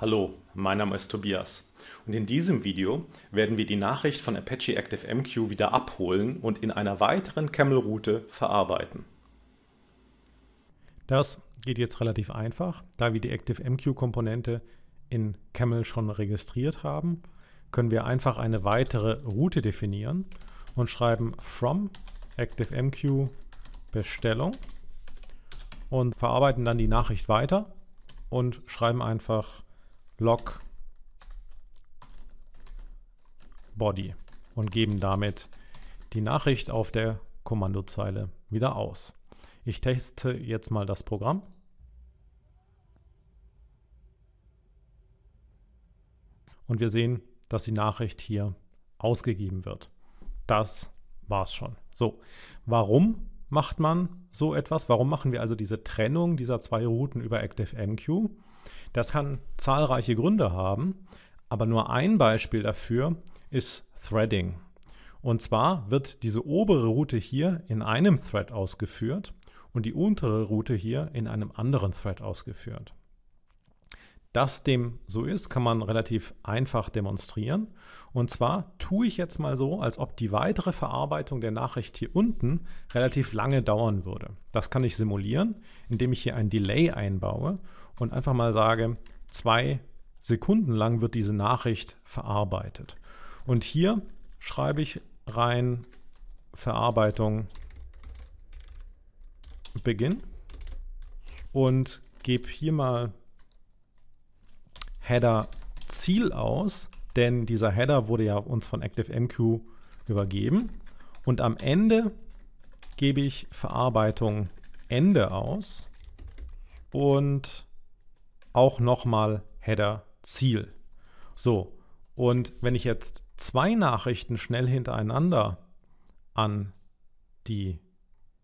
Hallo, mein Name ist Tobias und in diesem Video werden wir die Nachricht von Apache ActiveMQ wieder abholen und in einer weiteren Camel-Route verarbeiten. Das geht jetzt relativ einfach, da wir die ActiveMQ-Komponente in Camel schon registriert haben, können wir einfach eine weitere Route definieren und schreiben from ActiveMQ Bestellung und verarbeiten dann die Nachricht weiter und schreiben einfach log body und geben damit die Nachricht auf der Kommandozeile wieder aus. Ich teste jetzt mal das Programm. Und wir sehen, dass die Nachricht hier ausgegeben wird. Das war's schon. So, warum macht man so etwas? Warum machen wir also diese Trennung dieser zwei Routen über ActiveMQ? Das kann zahlreiche Gründe haben, aber nur ein Beispiel dafür ist Threading. Und zwar wird diese obere Route hier in einem Thread ausgeführt und die untere Route hier in einem anderen Thread ausgeführt. Dass dem so ist, kann man relativ einfach demonstrieren. Und zwar tue ich jetzt mal so, als ob die weitere Verarbeitung der Nachricht hier unten relativ lange dauern würde. Das kann ich simulieren, indem ich hier ein Delay einbaue und einfach mal sage, zwei Sekunden lang wird diese Nachricht verarbeitet. Und hier schreibe ich rein Verarbeitung Beginn und gebe hier mal Header Ziel aus, denn dieser Header wurde ja uns von ActiveMQ übergeben. Und am Ende gebe ich Verarbeitung Ende aus und auch nochmal Header Ziel. So, und wenn ich jetzt zwei Nachrichten schnell hintereinander an die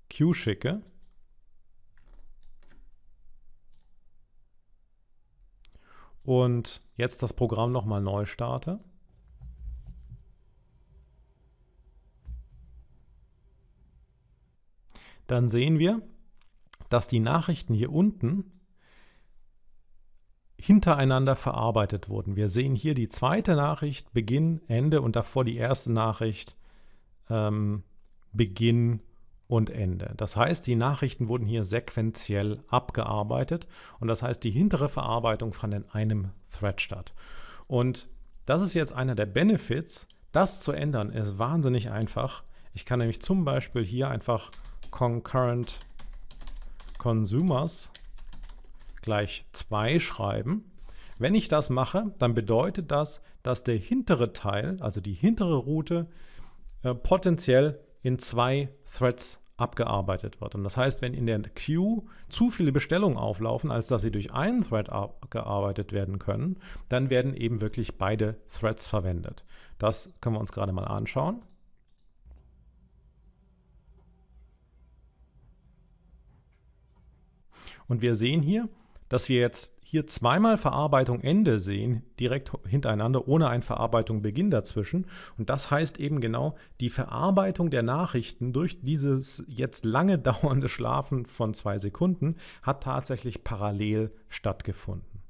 Queue schicke, und jetzt das Programm nochmal neu starte. Dann sehen wir, dass die Nachrichten hier unten hintereinander verarbeitet wurden. Wir sehen hier die zweite Nachricht, Beginn, Ende und davor die erste Nachricht, ähm, Beginn, und Ende. Das heißt, die Nachrichten wurden hier sequenziell abgearbeitet und das heißt, die hintere Verarbeitung fand in einem Thread statt. Und das ist jetzt einer der Benefits. Das zu ändern ist wahnsinnig einfach. Ich kann nämlich zum Beispiel hier einfach concurrent consumers gleich 2 schreiben. Wenn ich das mache, dann bedeutet das, dass der hintere Teil, also die hintere Route, äh, potenziell in zwei Threads abgearbeitet wird. Und das heißt, wenn in der Queue zu viele Bestellungen auflaufen, als dass sie durch einen Thread abgearbeitet werden können, dann werden eben wirklich beide Threads verwendet. Das können wir uns gerade mal anschauen. Und wir sehen hier, dass wir jetzt hier zweimal Verarbeitung Ende sehen, direkt hintereinander, ohne ein Verarbeitung Beginn dazwischen. Und das heißt eben genau, die Verarbeitung der Nachrichten durch dieses jetzt lange dauernde Schlafen von zwei Sekunden hat tatsächlich parallel stattgefunden.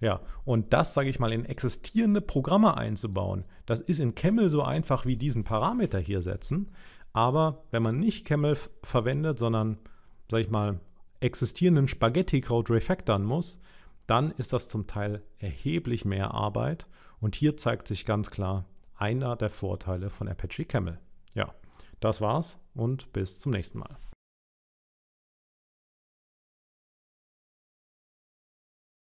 Ja, und das, sage ich mal, in existierende Programme einzubauen, das ist in Camel so einfach wie diesen Parameter hier setzen. Aber wenn man nicht Camel verwendet, sondern, sage ich mal, existierenden Spaghetti-Code refactoren muss, dann ist das zum Teil erheblich mehr Arbeit. Und hier zeigt sich ganz klar einer der Vorteile von Apache Camel. Ja, das war's und bis zum nächsten Mal.